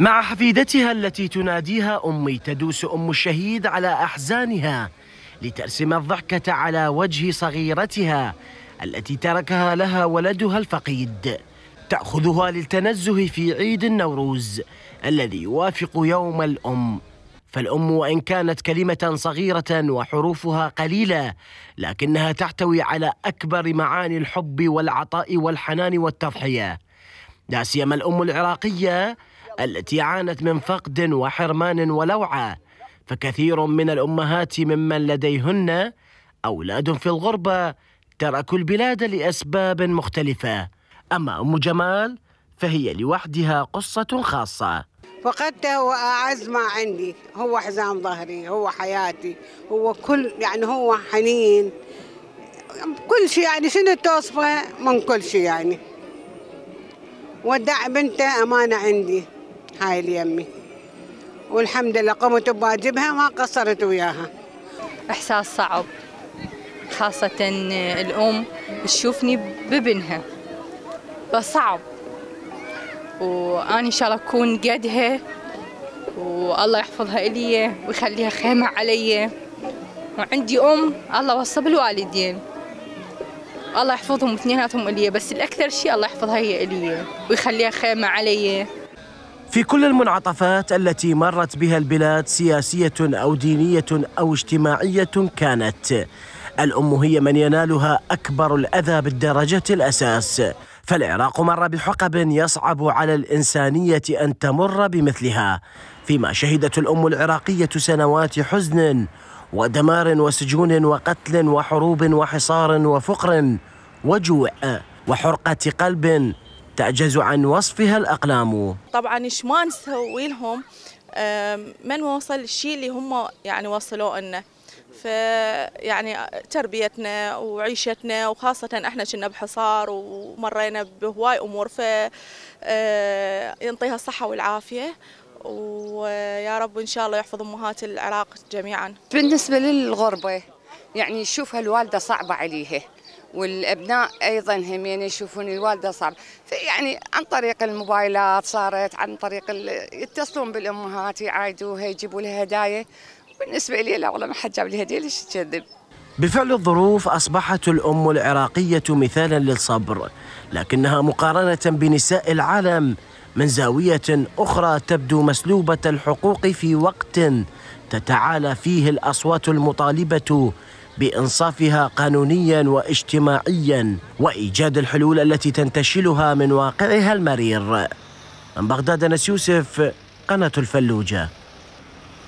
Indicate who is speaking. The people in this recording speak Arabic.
Speaker 1: مع حفيدتها التي تناديها أمي تدوس أم الشهيد على أحزانها لترسم الضحكة على وجه صغيرتها التي تركها لها ولدها الفقيد تأخذها للتنزه في عيد النوروز الذي يوافق يوم الأم فالأم وإن كانت كلمة صغيرة وحروفها قليلة لكنها تحتوي على أكبر معاني الحب والعطاء والحنان والتضحية لا سيما الأم العراقية التي عانت من فقد وحرمان ولوعه فكثير من الامهات ممن لديهن اولاد في الغربه تركوا البلاد لاسباب مختلفه اما ام جمال فهي لوحدها قصه خاصه
Speaker 2: فقدته وأعز ما عندي هو حزام ظهري هو حياتي هو كل يعني هو حنين كل شيء يعني شنو توصفه من كل شيء يعني ودع بنته أمانة عندي هاي اليمي والحمد لله قمت بواجبها ما قصرت وياها احساس صعب خاصة الأم
Speaker 3: تشوفني بابنها فصعب وأنا إن شاء الله أكون قدها والله يحفظها إلي ويخليها خيمة علي وعندي أم الله وصى بالوالدين الله يحفظهم اثنيناتهم إلي بس الأكثر شيء الله يحفظها هي إلي ويخليها خيمة علي
Speaker 1: في كل المنعطفات التي مرت بها البلاد سياسيه او دينيه او اجتماعيه كانت الام هي من ينالها اكبر الاذى بالدرجه الاساس فالعراق مر بحقب يصعب على الانسانيه ان تمر بمثلها فيما شهدت الام العراقيه سنوات حزن ودمار وسجون وقتل وحروب وحصار وفقر وجوع وحرقه قلب تعجز عن وصفها الأقلام
Speaker 3: طبعا إيش ما نسوي لهم من وصل الشيء اللي هم يعني وصلوا لنا فيعني تربيتنا وعيشتنا وخاصة احنا كنا بحصار ومرينا بهواي امور ف آه، ينطيها الصحة والعافية ويا رب ان شاء الله يحفظ امهات العراق جميعا.
Speaker 2: بالنسبة للغربة يعني يشوفها الوالدة صعبة عليها والابناء ايضا هم يعني يشوفون الوالده صعب فيعني عن طريق الموبايلات صارت عن طريق يتصلون بالامهات يعايدوها يجيبوا لها هدايا بالنسبه لي لا والله ما حد جاب لي هديه ليش تكذب
Speaker 1: بفعل الظروف اصبحت الام العراقيه مثالا للصبر لكنها مقارنه بنساء العالم من زاويه اخرى تبدو مسلوبه الحقوق في وقت تتعالى فيه الاصوات المطالبه بإنصافها قانونيا واجتماعيا وإيجاد الحلول التي تنتشلها من واقعها المرير من بغداد أنس يوسف قناة الفلوجة